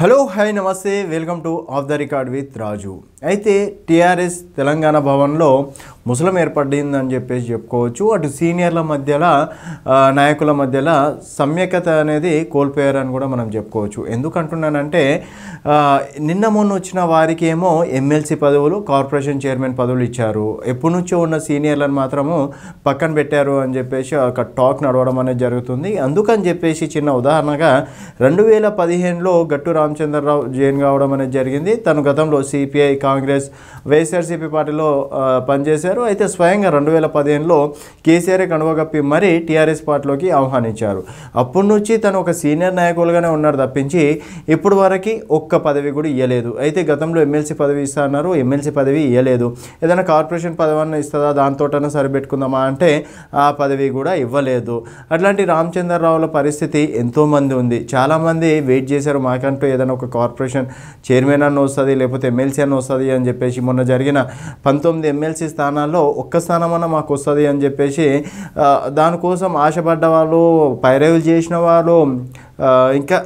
hello hi నమస్తే welcome to off the record with Raju అయితే TRS Telangana భవన్లో ముసలం ఏర్పడిందని చెప్పేసి చెప్పుకోవచ్చు అటు సీనియర్ల మధ్యలో నాయకుల మధ్యలో సమ్యకత అనేది కోల్పోయారని కూడా మనం చెప్పుకోవచ్చు ఎందుకంటున్నానంటే నిన్న మొన్న వచ్చిన వారికి ఏమో ఎమ్మెల్సీ పదవులు కార్పొరేషన్ చైర్మన్ పదవులు ఇచ్చారు ఎప్పటి నుంచో ఉన్న సీనియర్లను మాత్రము పక్కన పెట్టారు అని చెప్పేసి ఒక టాక్ నడవడం అనేది జరుగుతుంది అందుకని చెప్పేసి చిన్న ఉదాహరణగా రెండు వేల పదిహేనులో గట్టు రామచంద్రరావు జైన్ కావడం అనేది జరిగింది తను గతంలో సిపిఐ కాంగ్రెస్ వైఎస్ఆర్సీపీ పార్టీలో పనిచేశారు అయితే స్వయంగా రెండు వేల పదిహేనులో కేసీఆర్ కప్పి మరీ టీఆర్ఎస్ పార్టీలోకి ఆహ్వానించారు అప్పటి నుంచి తను ఒక సీనియర్ నాయకులుగానే ఉన్నారు తప్పించి ఇప్పుడు వరకు ఒక్క పదవి కూడా ఇవ్వలేదు అయితే గతంలో ఎమ్మెల్సీ పదవి ఇస్తా అన్నారు ఎమ్మెల్సీ పదవి ఇవ్వలేదు ఏదైనా కార్పొరేషన్ అన్న ఇస్తుందా దాంతోటైనా సరిపెట్టుకుందామా అంటే ఆ పదవి కూడా ఇవ్వలేదు అట్లాంటి రామచంద్రరావుల పరిస్థితి ఎంతోమంది ఉంది చాలామంది వెయిట్ చేశారు మాకంటూ ఏదైనా ఒక కార్పొరేషన్ చైర్మన్ అని వస్తుంది లేకపోతే ఎమ్మెల్సీ అని వస్తుంది అని చెప్పేసి మొన్న జరిగిన పంతొమ్మిది ఎమ్మెల్సీ స్థానాల్లో ఒక్క అన్న మాకు వస్తుంది అని చెప్పేసి దానికోసం ఆశపడ్డ వాళ్ళు పైరవులు చేసిన వాళ్ళు ఇంకా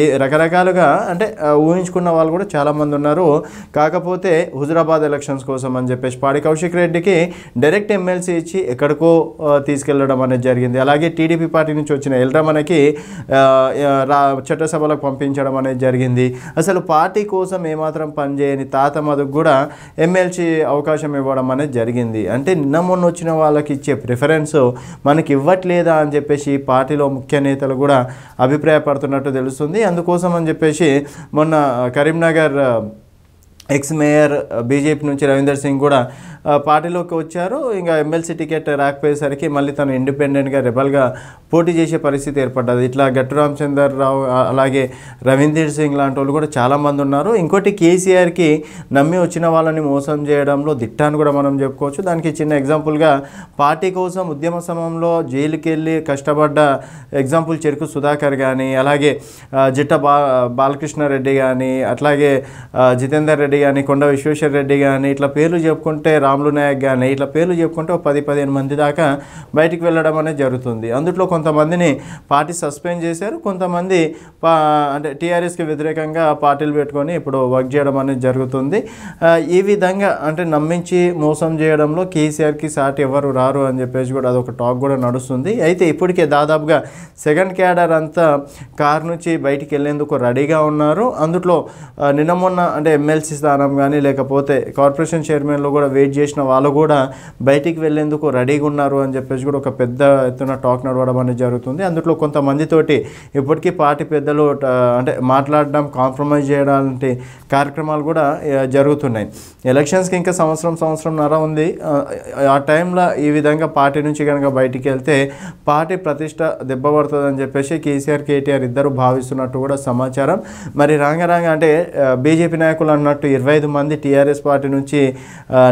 ఏ రకరకాలుగా అంటే ఊహించుకున్న వాళ్ళు కూడా చాలామంది ఉన్నారు కాకపోతే హుజురాబాద్ ఎలక్షన్స్ కోసం అని చెప్పేసి పాడి కౌశిక్ రెడ్డికి డైరెక్ట్ ఎమ్మెల్సీ ఇచ్చి ఎక్కడికో తీసుకెళ్లడం అనేది జరిగింది అలాగే టీడీపీ పార్టీ నుంచి వచ్చిన ఎల్రమణకి రా చట్టసభలకు పంపించడం అనేది జరిగింది అసలు పార్టీ కోసం ఏమాత్రం పనిచేయని తాత మధుకు కూడా ఎమ్మెల్సీ అవకాశం ఇవ్వడం అనేది జరిగింది అంటే నిన్న మొన్న వచ్చిన వాళ్ళకి ఇచ్చే ప్రిఫరెన్స్ మనకి ఇవ్వట్లేదా అని చెప్పేసి పార్టీలో ముఖ్య నేతలు కూడా అభిప్రాయ పడుతున్నట్టు తెలుస్తుంది అందుకోసం అని చెప్పేసి మొన్న కరీంనగర్ ఎక్స్ మేయర్ బీజేపీ నుంచి రవీందర్ సింగ్ కూడా uh, పార్టీలోకి వచ్చారు ఇంకా ఎమ్మెల్సీ టికెట్ రాకపోయేసరికి మళ్ళీ తను ఇండిపెండెంట్గా రెబల్గా పోటీ చేసే పరిస్థితి ఏర్పడ్డది ఇట్లా గట్టు రామచందర్ రావు uh, అలాగే రవీందర్ సింగ్ లాంటి వాళ్ళు కూడా చాలామంది ఉన్నారు ఇంకోటి కేసీఆర్కి నమ్మి వచ్చిన వాళ్ళని మోసం చేయడంలో దిట్టాన్ని కూడా మనం చెప్పుకోవచ్చు దానికి చిన్న ఎగ్జాంపుల్గా పార్టీ కోసం ఉద్యమ సమయంలో జైలుకి వెళ్ళి కష్టపడ్డ ఎగ్జాంపుల్ చెరుకు సుధాకర్ కానీ అలాగే uh, జిట్ట బా బాలకృష్ణారెడ్డి కానీ అట్లాగే జితేందర్ రెడ్డి రెడ్డి కానీ కొండ విశ్వేశ్వర రెడ్డి కానీ ఇట్లా పేర్లు చెప్పుకుంటే రాములు నాయక్ కానీ ఇట్లా పేర్లు చెప్పుకుంటే ఒక పది పదిహేను మంది దాకా బయటికి వెళ్ళడం అనేది జరుగుతుంది అందులో కొంతమందిని పార్టీ సస్పెండ్ చేశారు కొంతమంది అంటే టీఆర్ఎస్కి వ్యతిరేకంగా పార్టీలు పెట్టుకొని ఇప్పుడు వర్క్ చేయడం అనేది జరుగుతుంది ఈ విధంగా అంటే నమ్మించి మోసం చేయడంలో కేసీఆర్కి సాటి ఎవరు రారు అని చెప్పేసి కూడా అదొక టాక్ కూడా నడుస్తుంది అయితే ఇప్పటికే దాదాపుగా సెకండ్ క్యాడర్ అంతా కార్ నుంచి బయటికి వెళ్ళేందుకు రెడీగా ఉన్నారు అందులో నిన్న మొన్న అంటే ఎమ్మెల్సీ స్థానం కానీ లేకపోతే కార్పొరేషన్ చైర్మన్లో కూడా వెయిట్ చేసిన వాళ్ళు కూడా బయటికి వెళ్ళేందుకు రెడీగా ఉన్నారు అని చెప్పేసి కూడా ఒక పెద్ద ఎత్తున టాక్ నడవడం అనేది జరుగుతుంది అందులో కొంతమందితోటి ఇప్పటికీ పార్టీ పెద్దలు అంటే మాట్లాడడం కాంప్రమైజ్ చేయడం లాంటి కార్యక్రమాలు కూడా జరుగుతున్నాయి ఎలక్షన్స్కి ఇంకా సంవత్సరం సంవత్సరం నర ఉంది ఆ టైంలో ఈ విధంగా పార్టీ నుంచి కనుక బయటికి వెళ్తే పార్టీ ప్రతిష్ట అని చెప్పేసి కేసీఆర్ కేటీఆర్ ఇద్దరు భావిస్తున్నట్టు కూడా సమాచారం మరి రాంగ రాంగ అంటే బీజేపీ నాయకులు అన్నట్టు ఇరవై ఐదు మంది టీఆర్ఎస్ పార్టీ నుంచి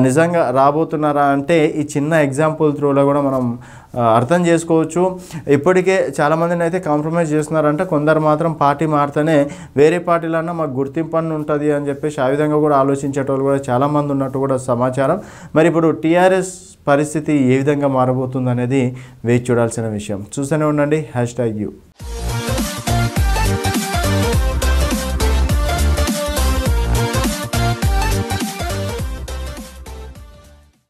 నిజంగా రాబోతున్నారా అంటే ఈ చిన్న ఎగ్జాంపుల్ త్రూలో కూడా మనం అర్థం చేసుకోవచ్చు ఇప్పటికే చాలామందిని అయితే కాంప్రమైజ్ చేస్తున్నారంటే కొందరు మాత్రం పార్టీ మారితేనే వేరే పార్టీలన్నా మాకు గుర్తింపు అని ఉంటుంది అని చెప్పేసి ఆ విధంగా కూడా ఆలోచించేటోళ్ళు కూడా చాలామంది ఉన్నట్టు కూడా సమాచారం మరి ఇప్పుడు టీఆర్ఎస్ పరిస్థితి ఏ విధంగా మారబోతుంది అనేది వేచి చూడాల్సిన విషయం చూస్తూనే ఉండండి హ్యాష్ ట్యాగ్ యూ